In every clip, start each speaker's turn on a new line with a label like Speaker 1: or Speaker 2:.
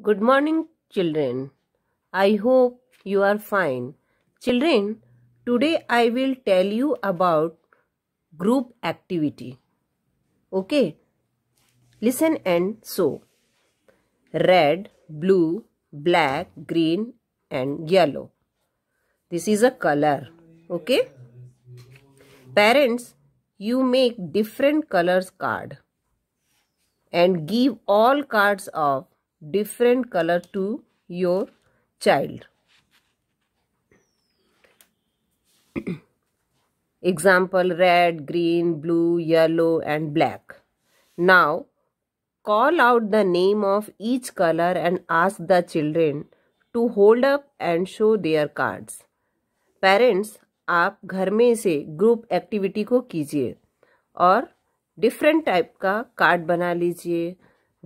Speaker 1: Good morning, children. I hope you are fine. Children, today I will tell you about group activity. Okay? Listen and so. Red, blue, black, green and yellow. This is a color. Okay? Parents, you make different colors card and give all cards of different color to your child. Example red, green, blue, yellow and black. Now call out the name of each color and ask the children to hold up and show their cards. parents आप घर में से group activity को कीजिए और different type का card बना लीजिए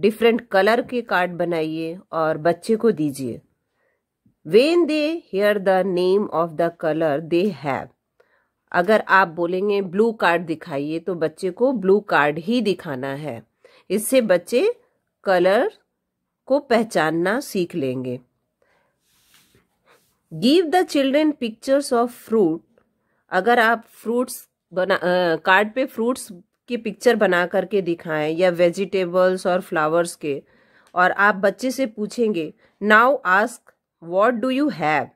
Speaker 1: डिफरेंट कलर के कार्ड बनाइए और बच्चे को दीजिए when they hear the name of the colour they have अगर आप बोलेंगे ब्लू कार्ड दिखाइए तो बच्चे को ब्लू कार्ड ही दिखाना है इससे बच्चे कलर को पहचानना सीख लेंगे give the children pictures of fruit अगर आप फ्रूट्स बना कार्ड पे फ्रूट्स की पिक्चर बना करके दिखाएं या वेजिटेबल्स और फ्लावर्स के और आप बच्चे से पूछेंगे now ask what do you have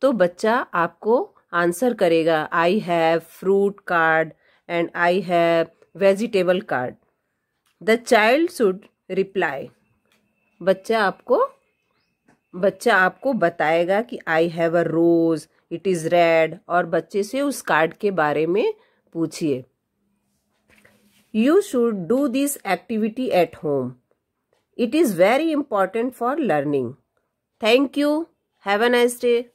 Speaker 1: तो बच्चा आपको आंसर करेगा I have fruit card and I have vegetable card the child should reply बच्चा आपको बच्चा आपको बताएगा कि I have a rose it is red और बच्चे से उस कार्ड के बारे में पूछिए You should do this activity at home. It is very important for learning. Thank you. Have a nice day.